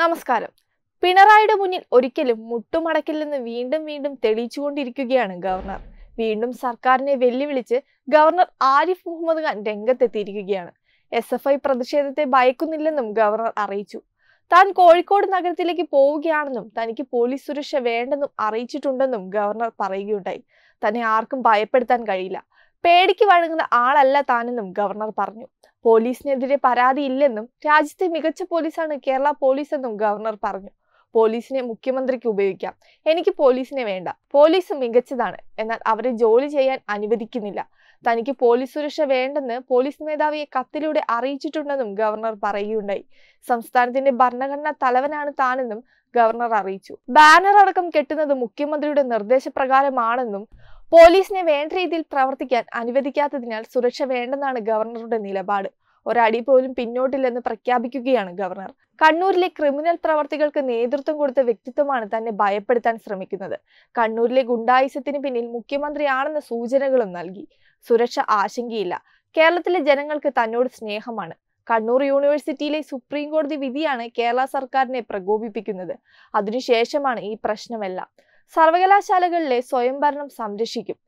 നമസ്കാരം പിണറായിയുടെ മുന്നിൽ ഒരിക്കലും മുട്ടുമടക്കില്ലെന്ന് വീണ്ടും വീണ്ടും തെളിയിച്ചുകൊണ്ടിരിക്കുകയാണ് ഗവർണർ വീണ്ടും സർക്കാരിനെ വെല്ലുവിളിച്ച് ഗവർണർ ആരിഫ് മുഹമ്മദ് ഖാൻ രംഗത്തെത്തിയിരിക്കുകയാണ് എസ് എഫ് ഐ പ്രതിഷേധത്തെ ഭയക്കുന്നില്ലെന്നും ഗവർണർ അറിയിച്ചു താൻ കോഴിക്കോട് നഗരത്തിലേക്ക് പോവുകയാണെന്നും തനിക്ക് പോലീസ് സുരക്ഷ വേണ്ടെന്നും അറിയിച്ചിട്ടുണ്ടെന്നും ഗവർണർ പറയുകയുണ്ടായി തന്നെ ആർക്കും ഭയപ്പെടുത്താൻ കഴിയില്ല പേടിക്ക് വഴങ്ങുന്ന ആളല്ല താനെന്നും ഗവർണർ പറഞ്ഞു പോലീസിനെതിരെ ഇല്ലെന്നും രാജ്യത്തെ മികച്ച പോലീസാണ് കേരള പോലീസ് എന്നും ഗവർണർ പറഞ്ഞു പോലീസിനെ മുഖ്യമന്ത്രിക്ക് ഉപയോഗിക്കാം എനിക്ക് പോലീസിനെ വേണ്ട പോലീസ് മികച്ചതാണ് എന്നാൽ അവരെ ജോലി ചെയ്യാൻ അനുവദിക്കുന്നില്ല തനിക്ക് പോലീസ് സുരക്ഷ വേണ്ടെന്ന് പോലീസ് മേധാവിയെ കത്തിലൂടെ അറിയിച്ചിട്ടുണ്ടെന്നും ഗവർണർ പറയുകയുണ്ടായി സംസ്ഥാനത്തിന്റെ ഭരണഘടനാ തലവനാണ് താനെന്നും ഗവർണർ അറിയിച്ചു ബാനർ അടക്കം കെട്ടുന്നത് മുഖ്യമന്ത്രിയുടെ നിർദ്ദേശപ്രകാരമാണെന്നും പോലീസിനെ വേണ്ട രീതിയിൽ പ്രവർത്തിക്കാൻ അനുവദിക്കാത്തതിനാൽ സുരക്ഷ വേണ്ടെന്നാണ് ഗവർണറുടെ നിലപാട് ഒരടി പോലും പിന്നോട്ടില്ലെന്ന് പ്രഖ്യാപിക്കുകയാണ് ഗവർണർ കണ്ണൂരിലെ ക്രിമിനൽ പ്രവർത്തികൾക്ക് നേതൃത്വം കൊടുത്ത വ്യക്തിത്വമാണ് തന്നെ ഭയപ്പെടുത്താൻ ശ്രമിക്കുന്നത് കണ്ണൂരിലെ ഗുണ്ടായുസത്തിന് പിന്നിൽ മുഖ്യമന്ത്രിയാണെന്ന സൂചനകളും നൽകി സുരക്ഷ ആശങ്കയില്ല കേരളത്തിലെ ജനങ്ങൾക്ക് തന്നോട് സ്നേഹമാണ് കണ്ണൂർ യൂണിവേഴ്സിറ്റിയിലെ സുപ്രീം കോടതി വിധിയാണ് കേരള സർക്കാരിനെ പ്രകോപിപ്പിക്കുന്നത് അതിനുശേഷമാണ് ഈ പ്രശ്നമെല്ലാം സർവകലാശാലകളിലെ സ്വയംഭരണം സംരക്ഷിക്കും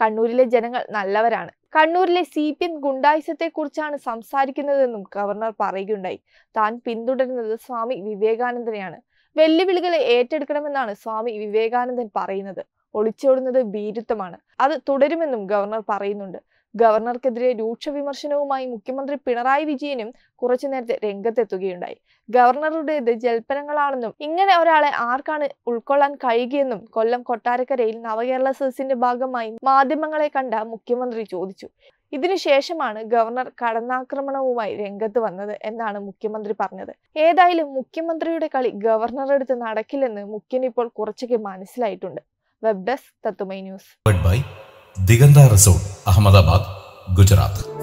കണ്ണൂരിലെ ജനങ്ങൾ നല്ലവരാണ് കണ്ണൂരിലെ സി പി എം കുറിച്ചാണ് സംസാരിക്കുന്നതെന്നും ഗവർണർ പറയുകയുണ്ടായി താൻ പിന്തുടരുന്നത് സ്വാമി വിവേകാനന്ദനെയാണ് വെല്ലുവിളികളെ ഏറ്റെടുക്കണമെന്നാണ് സ്വാമി വിവേകാനന്ദൻ പറയുന്നത് ഒളിച്ചോടുന്നത് ഭീരുത്വമാണ് അത് തുടരുമെന്നും ഗവർണർ പറയുന്നുണ്ട് ഗവർണർക്കെതിരെ രൂക്ഷ വിമർശനവുമായി മുഖ്യമന്ത്രി പിണറായി വിജയനും കുറച്ചു നേരത്തെ രംഗത്തെത്തുകയുണ്ടായി ഗവർണറുടേത് ജൽപ്പനങ്ങളാണെന്നും ഇങ്ങനെ ഒരാളെ ആർക്കാണ് ഉൾക്കൊള്ളാൻ കഴിയുകയെന്നും കൊല്ലം കൊട്ടാരക്കരയിൽ നവകേരള സദസ്സിന്റെ ഭാഗമായി മാധ്യമങ്ങളെ കണ്ട മുഖ്യമന്ത്രി ചോദിച്ചു ഇതിനുശേഷമാണ് ഗവർണർ കടന്നാക്രമണവുമായി രംഗത്ത് വന്നത് എന്നാണ് മുഖ്യമന്ത്രി പറഞ്ഞത് ഏതായാലും മുഖ്യമന്ത്രിയുടെ കളി ഗവർണറെടുത്ത് നടക്കില്ലെന്ന് മുഖ്യനിപ്പോൾ കുറച്ചൊക്കെ മനസ്സിലായിട്ടുണ്ട് വെബ് ഡെസ്ക് തത്തുമൈ ന്യൂസ് ദിഗന്ത റിസോർട്ട് അഹമ്മദാബാദ് ഗുജറാത്ത്